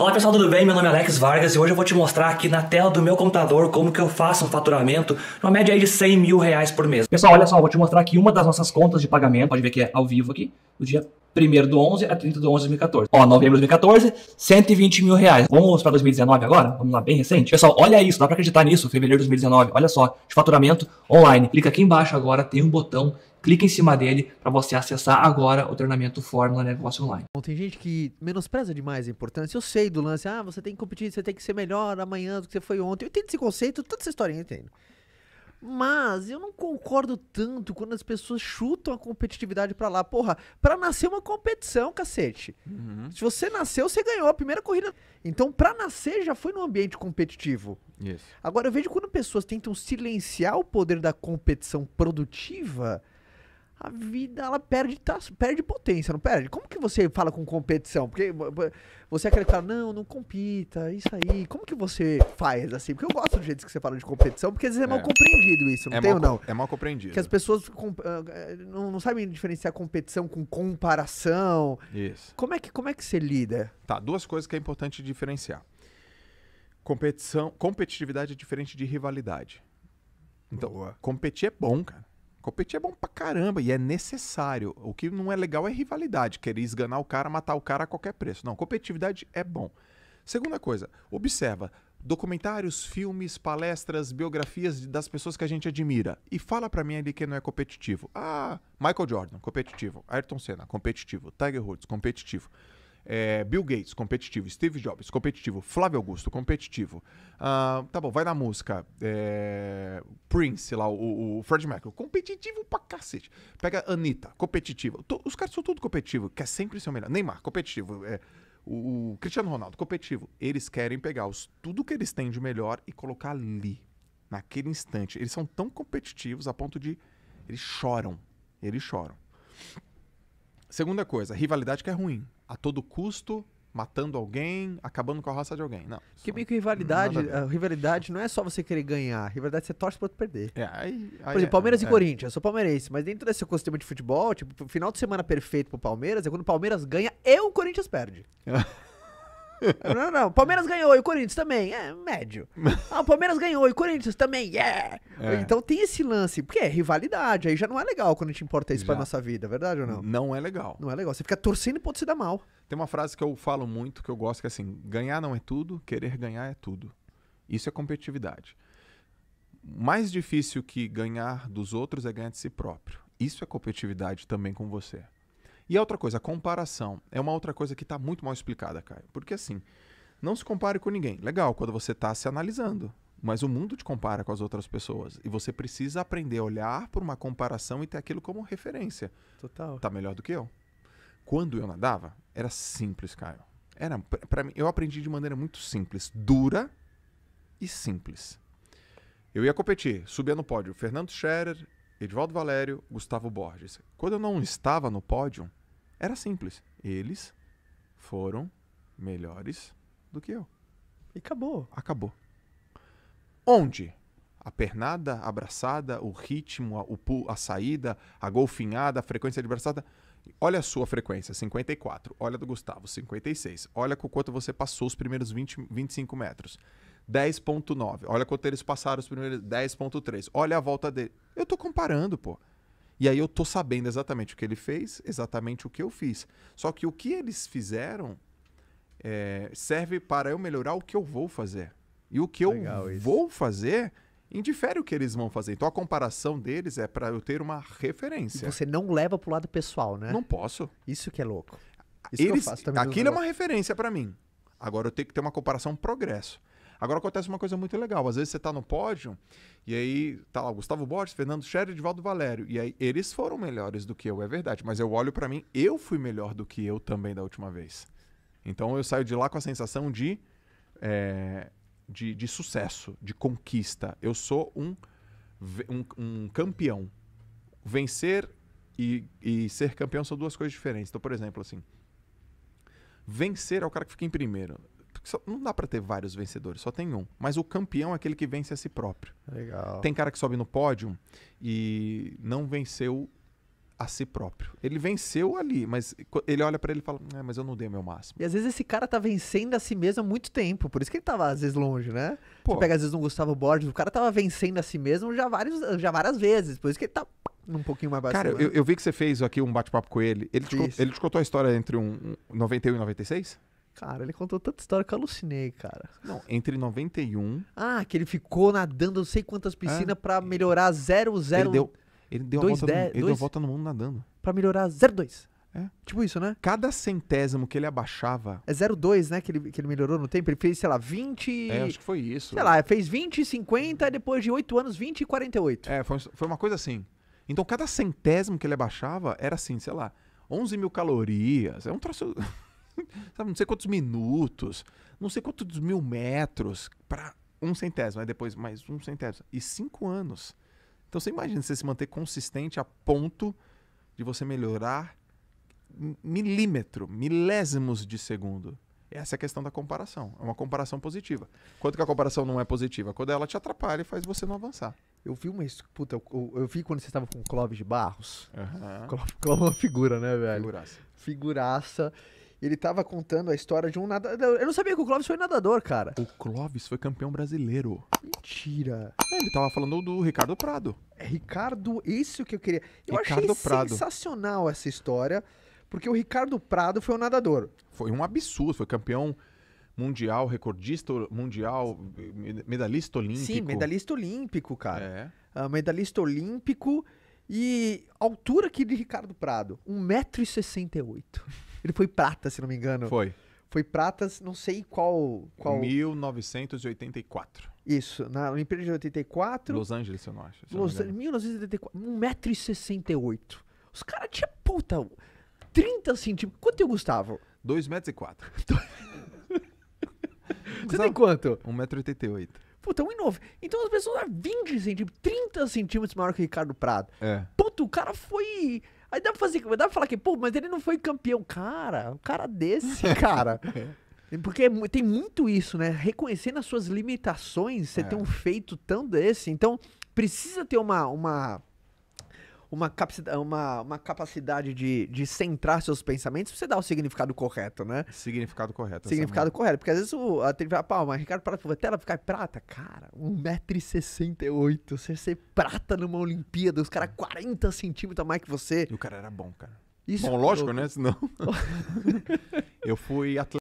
Olá pessoal, tudo bem? Meu nome é Alex Vargas e hoje eu vou te mostrar aqui na tela do meu computador como que eu faço um faturamento numa média aí de 100 mil reais por mês. Pessoal, olha só, eu vou te mostrar aqui uma das nossas contas de pagamento, pode ver que é ao vivo aqui, do dia 1 do 11 a 30 do 11 de 2014. Ó, novembro de 2014, 120 mil reais. Vamos para 2019 agora? Vamos lá, bem recente. Pessoal, olha isso, dá para acreditar nisso, fevereiro de 2019, olha só, de faturamento online. Clica aqui embaixo agora, tem um botão clique em cima dele para você acessar agora o treinamento Fórmula Negócio Online. Bom, tem gente que menospreza demais a importância. Eu sei do lance, ah, você tem que competir, você tem que ser melhor amanhã do que você foi ontem. Eu entendo esse conceito, toda essa historinha eu entendo. Mas eu não concordo tanto quando as pessoas chutam a competitividade para lá. Porra, para nascer uma competição, cacete. Uhum. Se você nasceu, você ganhou a primeira corrida. Então, para nascer, já foi num ambiente competitivo. Isso. Agora, eu vejo quando pessoas tentam silenciar o poder da competição produtiva, a vida ela perde, tá, perde potência, não perde? Como que você fala com competição? Porque você é acredita, não, não compita, isso aí. Como que você faz assim? Porque eu gosto do jeito que você fala de competição, porque às vezes é, é. mal compreendido isso, não é tem ou não? É mal compreendido. Que as pessoas ah, ah, não, não sabem diferenciar competição com comparação. Isso. Como é que, como é que você lida? Tá, duas coisas que é importante diferenciar. Competição, competitividade é diferente de rivalidade. Então, Boa. competir é bom, cara. Competir é bom pra caramba e é necessário. O que não é legal é rivalidade, querer esganar o cara, matar o cara a qualquer preço. Não, competitividade é bom. Segunda coisa, observa documentários, filmes, palestras, biografias das pessoas que a gente admira e fala para mim ali que não é competitivo. Ah, Michael Jordan, competitivo. Ayrton Senna, competitivo. Tiger Woods, competitivo. É, Bill Gates, competitivo. Steve Jobs, competitivo. Flávio Augusto, competitivo. Ah, tá bom, vai na música. É, Prince, lá, o, o Fred Merkel, competitivo pra cacete. Pega Anitta, competitivo. os caras são tudo competitivo, quer sempre ser o melhor. Neymar, competitivo. É, o, o Cristiano Ronaldo, competitivo. Eles querem pegar os, tudo que eles têm de melhor e colocar ali, naquele instante. Eles são tão competitivos a ponto de. Eles choram. Eles choram. Segunda coisa, rivalidade que é ruim. A todo custo, matando alguém, acabando com a raça de alguém. Não. Que meio que rivalidade, a rivalidade não é só você querer ganhar, a rivalidade é você torce para outro perder. É, aí, aí Por exemplo, é, Palmeiras é, e Corinthians, eu sou palmeirense, mas dentro desse ecossistema de futebol, tipo, final de semana perfeito pro Palmeiras é quando o Palmeiras ganha e o Corinthians perde. Não, não. Palmeiras ganhou e o Corinthians também. É, médio. Ah, o Palmeiras ganhou e o Corinthians também. Yeah. É. Então tem esse lance. Porque é rivalidade. Aí já não é legal quando a gente importa isso já. pra nossa vida, verdade ou não? Não é legal. Não é legal. Você fica torcendo e pode se dar mal. Tem uma frase que eu falo muito, que eu gosto, que é assim: ganhar não é tudo, querer ganhar é tudo. Isso é competitividade. Mais difícil que ganhar dos outros é ganhar de si próprio. Isso é competitividade também com você. E outra coisa, a comparação. É uma outra coisa que está muito mal explicada, Caio. Porque assim, não se compare com ninguém. Legal, quando você está se analisando. Mas o mundo te compara com as outras pessoas. E você precisa aprender a olhar por uma comparação e ter aquilo como referência. Total. Tá melhor do que eu. Quando eu nadava, era simples, Caio. Era, para mim, eu aprendi de maneira muito simples, dura e simples. Eu ia competir, subia no pódio. Fernando Scherer, Edvaldo Valério, Gustavo Borges. Quando eu não estava no pódio, era simples. Eles foram melhores do que eu. E acabou. Acabou. Onde a pernada, a abraçada, o ritmo, a, o pulo, a saída, a golfinhada, a frequência de abraçada. Olha a sua frequência, 54. Olha a do Gustavo, 56. Olha com quanto você passou os primeiros 20, 25 metros. 10.9. Olha quanto eles passaram os primeiros 10.3. Olha a volta dele. Eu tô comparando, pô. E aí eu tô sabendo exatamente o que ele fez, exatamente o que eu fiz. Só que o que eles fizeram é, serve para eu melhorar o que eu vou fazer. E o que Legal eu isso. vou fazer indifere o que eles vão fazer. Então a comparação deles é para eu ter uma referência. E você não leva pro lado pessoal, né? Não posso. Isso que é louco. Isso eles, que eu faço também. Aquilo é uma referência para mim. Agora eu tenho que ter uma comparação progresso. Agora acontece uma coisa muito legal. Às vezes você está no pódio e aí tá lá Gustavo Borges, Fernando Scherer, Edvaldo Valério. E aí eles foram melhores do que eu, é verdade. Mas eu olho para mim, eu fui melhor do que eu também da última vez. Então eu saio de lá com a sensação de, é, de, de, sucesso, de conquista. Eu sou um, um, um campeão. Vencer e, e ser campeão são duas coisas diferentes. Então, por exemplo, assim, vencer é o cara que fica em primeiro. Porque só, não dá para ter vários vencedores, só tem um. Mas o campeão é aquele que vence a si próprio. Legal. Tem cara que sobe no pódio e não venceu a si próprio. Ele venceu ali, mas ele olha para ele e fala: é, mas eu não dei o meu máximo. E às vezes esse cara tá vencendo a si mesmo há muito tempo, por isso que ele tava às vezes longe, né? Pô. Você pega às vezes um Gustavo Borges, o cara tava vencendo a si mesmo já, vários, já várias vezes, por isso que ele tá um pouquinho mais baixo. Cara, eu, eu, vi que você fez aqui um bate-papo com ele. Ele te, ele te contou a história entre um, um 91 e 96? Cara, ele contou tanta história que eu alucinei, cara. Não, entre 91. Ah, que ele ficou nadando não sei quantas piscinas é, pra melhorar 00. Ele deu, ele deu, dois, a volta dez, no, ele dois, deu volta no mundo nadando. Pra melhorar 02. É. Tipo isso, né? Cada centésimo que ele abaixava. É 02, né? Que ele, que ele melhorou no tempo. Ele fez, sei lá, 20. É, acho que foi isso. Sei lá, fez 20 e 50, depois de 8 anos, 20 e 48. É, foi, foi uma coisa assim. Então, cada centésimo que ele abaixava era assim, sei lá, 11 mil calorias. É um troço. sabe, não sei quantos minutos, não sei quantos mil metros para um centésimo, aí depois mais um centésimo. E cinco anos. Então você imagina você se manter consistente a ponto de você melhorar milímetro, milésimos de segundo. Essa é a questão da comparação. É uma comparação positiva. Quanto que a comparação não é positiva? Quando ela te atrapalha e faz você não avançar. Eu vi uma. Puta, eu, eu vi quando você estava com o Clóvis de Barros. Uhum. Clóvis, Clóvis é uma figura, né, velho? Figuraça. Figuraça ele tava contando a história de um nadador. Eu não sabia que o Clóvis foi nadador, cara. O Clóvis foi campeão brasileiro. Mentira. É, ele tava falando do Ricardo Prado. É, Ricardo, isso que eu queria. Eu Ricardo achei Prado. sensacional essa história, porque o Ricardo Prado foi um nadador. Foi um absurdo, foi campeão mundial, recordista mundial, medalhista olímpico. Sim, medalhista olímpico, cara. É. Uh, medalhista olímpico e altura aqui de Ricardo Prado, 1,68m. Ele foi prata, se não me engano. Foi. Foi pratas, não sei qual. qual... 1984. Isso, na Olimpíada de 84. Los Angeles, eu não acho. Los Angeles, 1984. 1,68m. Os caras tinham, puta, 30 centímetros. Quanto tem o Gustavo? 2,04m. Você tem quanto? 1,88m. Puta, 1,9. Então as pessoas eram 20 centímetros, 30 centímetros maior que o Ricardo Prado. É. Puta, o cara foi Aí dá pra fazer, dá pra falar que, pô, mas ele não foi campeão. Cara, um cara desse, cara. É. Porque é tem muito isso, né? Reconhecendo as suas limitações, você é. tem um feito tão desse. Então, precisa ter uma, uma uma, uma, uma capacidade de, de centrar seus pensamentos pra você dar o significado correto, né? Significado correto. Significado correto. Porque às vezes o, a TV fala, pá, mas Ricardo Prata ela ficar prata. Cara, 1,68m. Você ser prata numa Olimpíada, os caras 40 centímetros a mais que você. E o cara era bom, cara. Isso bom, é lógico, eu... né? Senão. eu fui atleta